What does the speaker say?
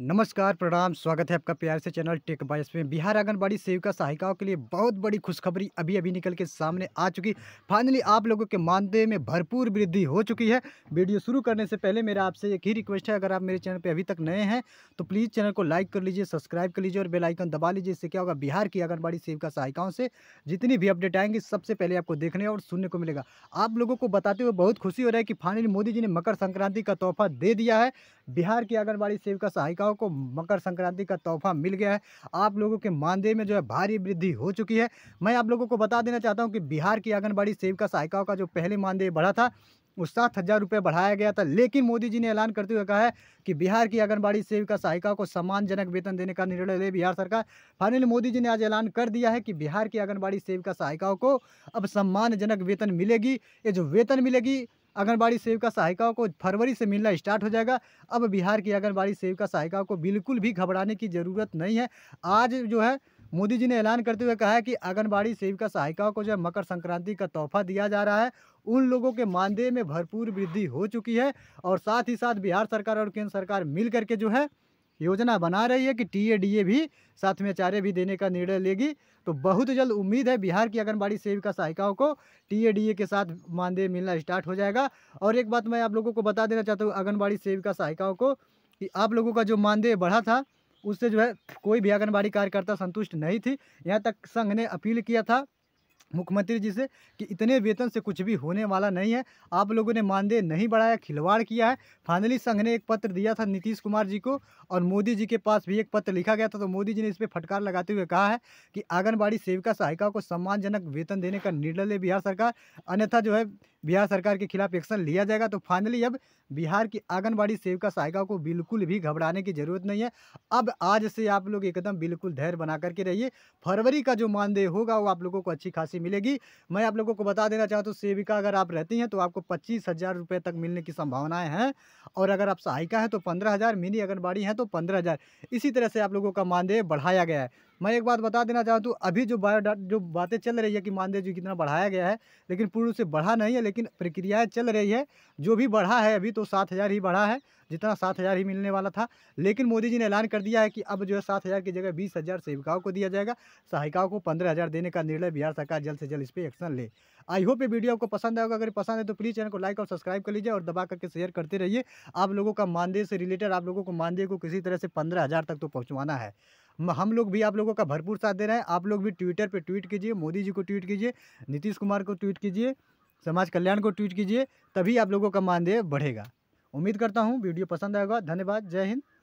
नमस्कार प्रणाम स्वागत है आपका प्यार से चैनल टेक बाइस में बिहार आंगनबाड़ी सेविका सहायिकाओं के लिए बहुत बड़ी खुशखबरी अभी अभी निकल के सामने आ चुकी फाइनली आप लोगों के मानदेय में भरपूर वृद्धि हो चुकी है वीडियो शुरू करने से पहले मेरा आपसे एक ही रिक्वेस्ट है अगर आप मेरे चैनल पर अभी तक नए हैं तो प्लीज़ चैनल को लाइक कर लीजिए सब्सक्राइब कर लीजिए और बेलाइकन दबा लीजिए इससे क्या होगा बिहार की आंगनबाड़ी सेविका सहायिकाओं से जितनी भी अपडेट आएंगी सबसे पहले आपको देखने और सुनने को मिलेगा आप लोगों को बताते हुए बहुत खुशी हो रहा है कि फाइनली मोदी जी ने मकर संक्रांति का तोहफा दे दिया है बिहार की आंगनबाड़ी सेविका सहायिकाओं को मकर संक्रांति का तोहफा मिल गया है आप लोगों के मानदेय में जो है भारी वृद्धि हो चुकी है मैं आप लोगों को बता देना चाहता हूँ कि बिहार की आंगनबाड़ी सेविका सहायिकाओं का जो पहले मानदेय बढ़ा था उस सात हज़ार रुपये बढ़ाया गया था लेकिन मोदी जी ने ऐलान करते हुए कहा है कि बिहार की आंगनबाड़ी सेविका सहायिका को सम्मानजनक वेतन देने का निर्णय ले बिहार सरकार फाइनली मोदी जी ने आज ऐलान कर दिया है कि बिहार की आंगनबाड़ी सेविका सहायिकाओं को अब सम्मानजनक वेतन मिलेगी ये जो वेतन मिलेगी आंगनबाड़ी सेविका सहायिकाओं को फरवरी से मिलना स्टार्ट हो जाएगा अब बिहार की आंगनबाड़ी सेविका सहायिकाओं को बिल्कुल भी घबराने की ज़रूरत नहीं है आज जो है मोदी जी ने ऐलान करते हुए कहा है कि आंगनबाड़ी सेविका सहायिकाओं को जो है मकर संक्रांति का तोहफा दिया जा रहा है उन लोगों के मानदेय में भरपूर वृद्धि हो चुकी है और साथ ही साथ बिहार सरकार और केंद्र सरकार मिल करके जो है योजना बना रही है कि टीए भी साथ में आचार्य भी देने का निर्णय लेगी तो बहुत जल्द उम्मीद है बिहार की आंगनबाड़ी सेविका सहायिकाओं को टीए के साथ मानदेय मिलना स्टार्ट हो जाएगा और एक बात मैं आप लोगों को बता देना चाहता हूँ आंगनबाड़ी सेविका सहायिकाओं को कि आप लोगों का जो मानदेय बढ़ा था उससे जो है कोई भी आंगनबाड़ी कार्यकर्ता संतुष्ट नहीं थी यहाँ तक संघ ने अपील किया था मुख्यमंत्री जी से कि इतने वेतन से कुछ भी होने वाला नहीं है आप लोगों ने मानदेय नहीं बढ़ाया खिलवाड़ किया है फाइनली संघ ने एक पत्र दिया था नीतीश कुमार जी को और मोदी जी के पास भी एक पत्र लिखा गया था तो मोदी जी ने इस पर फटकार लगाते हुए कहा है कि आंगनबाड़ी सेविका सहायिका को सम्मानजनक वेतन देने का निर्णय ले बिहार सरकार अन्यथा जो है बिहार सरकार के खिलाफ एक्शन लिया जाएगा तो फाइनली अब बिहार की आंगनबाड़ी सेविका सहायिका को बिल्कुल भी घबराने की ज़रूरत नहीं है अब आज से आप लोग एकदम बिल्कुल धैर्य बना करके रहिए फरवरी का जो मानदेय होगा वो आप लोगों को अच्छी खासी मिलेगी मैं आप लोगों को बता देना चाहता हूँ सेविका अगर आप रहती हैं तो आपको पच्चीस हज़ार रुपये तक मिलने की संभावनाएँ हैं और अगर आप सहायिका हैं तो पंद्रह हज़ार मिनी आंगनबाड़ी हैं तो पंद्रह हज़ार इसी तरह से आप लोगों का मानदेय बढ़ाया गया है मैं एक बात बता देना चाहता तो हूँ अभी जो बायोडाटा जो बातें चल रही है कि मानदेय जो कितना बढ़ाया गया है लेकिन पूर्व से बढ़ा नहीं है लेकिन प्रक्रियाएँ चल रही है जो भी बढ़ा है अभी तो सात हज़ार ही बढ़ा है जितना सात हज़ार ही मिलने वाला था लेकिन मोदी जी ने ऐलान कर दिया है कि अब जो है सात हज़ार की जगह बीस हज़ार सेविकाओं को दिया जाएगा सहायिकाओं को पंद्रह हज़ार देने का निर्णय बिहार सरकार जल्द से जल्द इस पर एक्शन ले आई होप ये वीडियो आपको पसंद आएगा अगर पसंद है तो प्लीज़ चैनल को लाइक और सब्सक्राइब कर लीजिए और दबा करके शेयर करते रहिए आप लोगों का मानदेय से रिलेटेड आप लोगों को मानदेय को किसी तरह से पंद्रह तक तो पहुँचवाना है हम लोग भी आप लोगों का भरपूर साथ दे रहे हैं आप लोग भी ट्विटर पर ट्वीट कीजिए मोदी जी को ट्वीट कीजिए नीतीश कुमार को ट्वीट कीजिए समाज कल्याण को ट्वीट कीजिए तभी आप लोगों का मानदेय बढ़ेगा उम्मीद करता हूँ वीडियो पसंद आएगा धन्यवाद जय हिंद